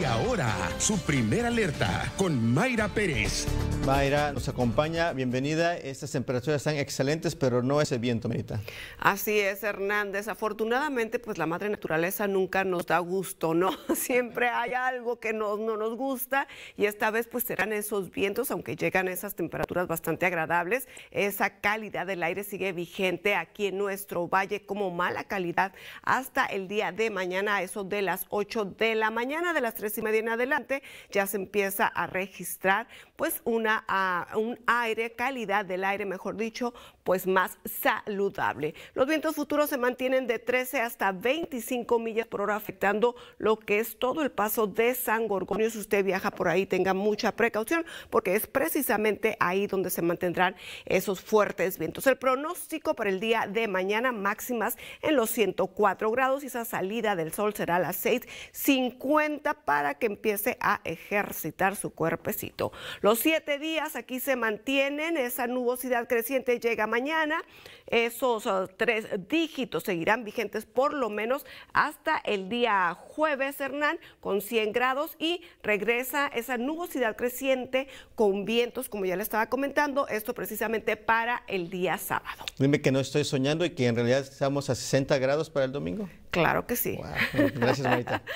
Y ahora, su primera alerta con Mayra Pérez. Mayra nos acompaña, bienvenida. Estas temperaturas están excelentes, pero no ese viento, Merita. Así es, Hernández. Afortunadamente, pues la madre naturaleza nunca nos da gusto, ¿no? Siempre hay algo que no, nos gusta y esta vez pues serán esos vientos, aunque llegan esas temperaturas bastante agradables. Esa calidad del aire sigue vigente aquí en nuestro valle como mala calidad hasta el día de mañana, eso de las 8 de la mañana, de las 3 y media en adelante, ya se empieza a registrar pues una a un aire, calidad del aire, mejor dicho, pues más saludable. Los vientos futuros se mantienen de 13 hasta 25 millas por hora, afectando lo que es todo el paso de San Gorgonio. Si usted viaja por ahí, tenga mucha precaución, porque es precisamente ahí donde se mantendrán esos fuertes vientos. El pronóstico para el día de mañana, máximas en los 104 grados, y esa salida del sol será a las 6:50 para que empiece a ejercitar su cuerpecito. Los siete días días. Aquí se mantienen, esa nubosidad creciente llega mañana. Esos ah, tres dígitos seguirán vigentes por lo menos hasta el día jueves, Hernán, con 100 grados y regresa esa nubosidad creciente con vientos, como ya le estaba comentando, esto precisamente para el día sábado. Dime que no estoy soñando y que en realidad estamos a 60 grados para el domingo. Claro que sí. Gracias, Marita.